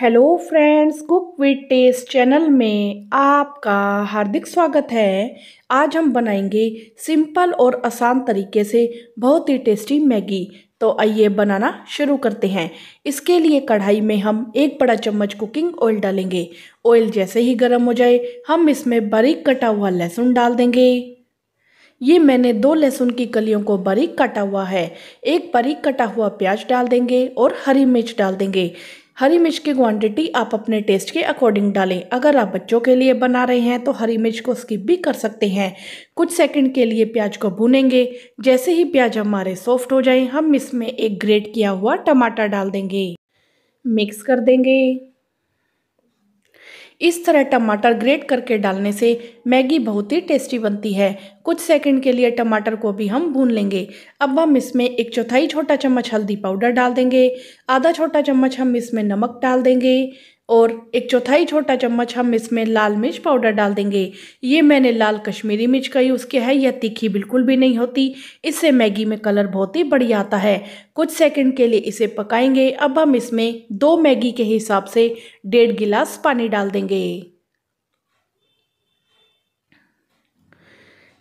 hello friends cook with taste channel में आपका हार्दिक स्वागत है आज हम बनाएंगे सिंपल और आसान तरीके से बहुत ही टेस्टी मैगी तो आइए बनाना शुरू करते हैं इसके लिए कढ़ाई में हम एक बड़ा चम्मच कुकिंग ऑयल डालेंगे ऑयल जैसे ही गर्म हो जाए हम इसमें बारीक कटा हुआ लहसुन डाल देंगे ये मैंने दो लहसुन की कलियों को बारीक काटा हुआ है एक बारीक कटा हुआ प्याज डाल देंगे और हरी मिर्च डाल देंगे हरी मिर्च की क्वांटिटी आप अपने टेस्ट के अकॉर्डिंग डालें अगर आप बच्चों के लिए बना रहे हैं तो हरी मिर्च को स्किप भी कर सकते हैं कुछ सेकंड के लिए प्याज को भूनेंगे जैसे ही प्याज हमारे सॉफ्ट हो जाए हम इसमें एक ग्रेट किया हुआ टमाटर डाल देंगे मिक्स कर देंगे इस तरह टमाटर ग्रेट करके डालने से मैगी बहुत ही टेस्टी बनती है कुछ सेकंड के लिए टमाटर को भी हम भून लेंगे अब हम इसमें एक चौथाई छोटा चम्मच हल्दी पाउडर डाल देंगे आधा छोटा चम्मच हम इसमें नमक डाल देंगे और एक चौथाई छोटा चम्मच हम इसमें लाल मिर्च पाउडर डाल देंगे ये मैंने लाल कश्मीरी मिर्च का यूज़ किया है यह तीखी बिल्कुल भी नहीं होती इससे मैगी में कलर बहुत ही बढ़िया आता है कुछ सेकंड के लिए इसे पकाएंगे अब हम इसमें दो मैगी के हिसाब से डेढ़ गिलास पानी डाल देंगे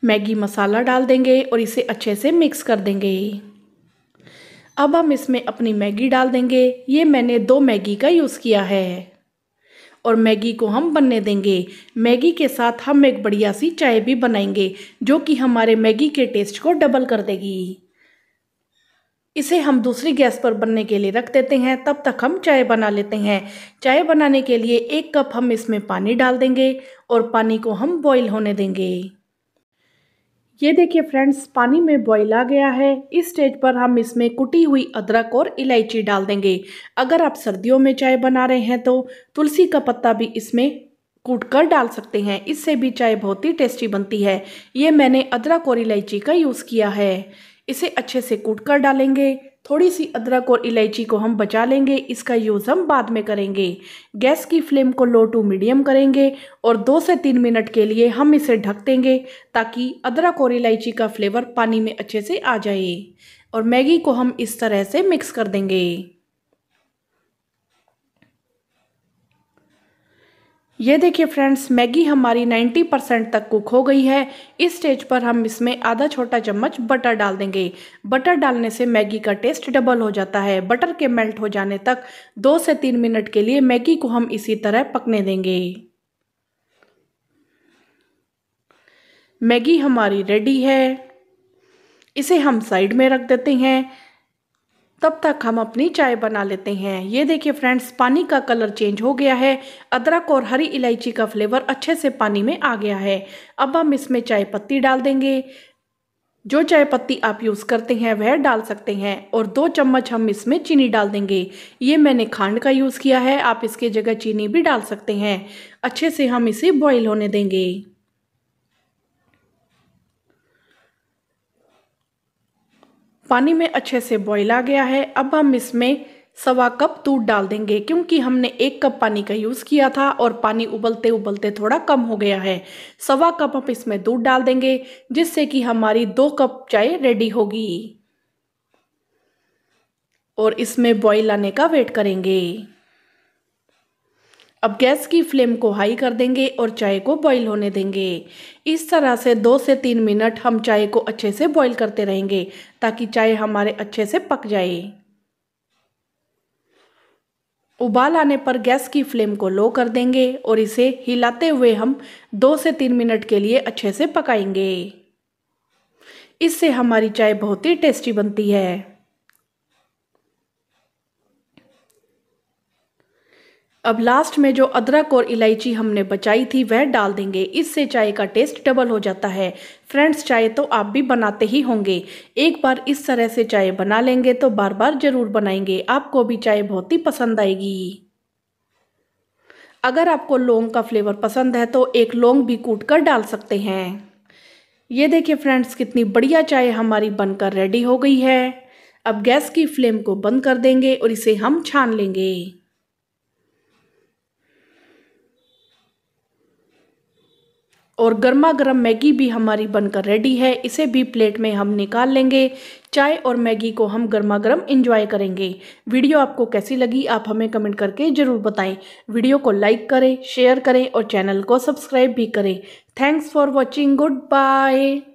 मैगी मसाला डाल देंगे और इसे अच्छे से मिक्स कर देंगे अब हम इसमें अपनी मैगी डाल देंगे ये मैंने दो मैगी का यूज़ किया है और मैगी को हम बनने देंगे मैगी के साथ हम एक बढ़िया सी चाय भी बनाएंगे जो कि हमारे मैगी के टेस्ट को डबल कर देगी इसे हम दूसरी गैस पर बनने के लिए रख देते हैं तब तक हम चाय बना लेते हैं चाय बनाने के लिए एक कप हम इसमें पानी डाल देंगे और पानी को हम बॉईल होने देंगे ये देखिए फ्रेंड्स पानी में बॉईल आ गया है इस स्टेज पर हम इसमें कुटी हुई अदरक और इलायची डाल देंगे अगर आप सर्दियों में चाय बना रहे हैं तो तुलसी का पत्ता भी इसमें कूट कर डाल सकते हैं इससे भी चाय बहुत ही टेस्टी बनती है ये मैंने अदरक और इलायची का यूज़ किया है इसे अच्छे से कूट कर डालेंगे थोड़ी सी अदरक और इलायची को हम बचा लेंगे इसका यूज़ हम बाद में करेंगे गैस की फ्लेम को लो टू मीडियम करेंगे और दो से तीन मिनट के लिए हम इसे ढक देंगे ताकि अदरक और इलायची का फ्लेवर पानी में अच्छे से आ जाए और मैगी को हम इस तरह से मिक्स कर देंगे ये देखिए फ्रेंड्स मैगी हमारी 90 परसेंट तक कुक हो गई है इस स्टेज पर हम इसमें आधा छोटा चम्मच बटर डाल देंगे बटर डालने से मैगी का टेस्ट डबल हो जाता है बटर के मेल्ट हो जाने तक दो से तीन मिनट के लिए मैगी को हम इसी तरह पकने देंगे मैगी हमारी रेडी है इसे हम साइड में रख देते हैं तब तक हम अपनी चाय बना लेते हैं ये देखिए फ्रेंड्स पानी का कलर चेंज हो गया है अदरक और हरी इलायची का फ्लेवर अच्छे से पानी में आ गया है अब हम इसमें चाय पत्ती डाल देंगे जो चाय पत्ती आप यूज़ करते हैं वह डाल सकते हैं और दो चम्मच हम इसमें चीनी डाल देंगे ये मैंने खांड का यूज़ किया है आप इसके जगह चीनी भी डाल सकते हैं अच्छे से हम इसे बॉईल होने देंगे पानी में अच्छे से बॉईल आ गया है अब हम इसमें सवा कप दूध डाल देंगे क्योंकि हमने एक कप पानी का यूज़ किया था और पानी उबलते उबलते थोड़ा कम हो गया है सवा कप हम इसमें दूध डाल देंगे जिससे कि हमारी दो कप चाय रेडी होगी और इसमें बॉईल आने का वेट करेंगे अब गैस की फ्लेम को हाई कर देंगे और चाय को बॉईल होने देंगे इस तरह से दो से तीन मिनट हम चाय को अच्छे से बॉईल करते रहेंगे ताकि चाय हमारे अच्छे से पक जाए उबाल आने पर गैस की फ्लेम को लो कर देंगे और इसे हिलाते हुए हम दो से तीन मिनट के लिए अच्छे से पकाएंगे इससे हमारी चाय बहुत ही टेस्टी बनती है अब लास्ट में जो अदरक और इलायची हमने बचाई थी वह डाल देंगे इससे चाय का टेस्ट डबल हो जाता है फ्रेंड्स चाय तो आप भी बनाते ही होंगे एक बार इस तरह से चाय बना लेंगे तो बार बार ज़रूर बनाएंगे आपको भी चाय बहुत ही पसंद आएगी अगर आपको लौंग का फ्लेवर पसंद है तो एक लौंग भी कूट कर डाल सकते हैं ये देखिए फ्रेंड्स कितनी बढ़िया चाय हमारी बनकर रेडी हो गई है अब गैस की फ्लेम को बंद कर देंगे और इसे हम छान लेंगे और गर्मा गर्म मैगी भी हमारी बनकर रेडी है इसे भी प्लेट में हम निकाल लेंगे चाय और मैगी को हम गर्मा गर्म इंजॉय करेंगे वीडियो आपको कैसी लगी आप हमें कमेंट करके ज़रूर बताएं वीडियो को लाइक करें शेयर करें और चैनल को सब्सक्राइब भी करें thanks for watching good bye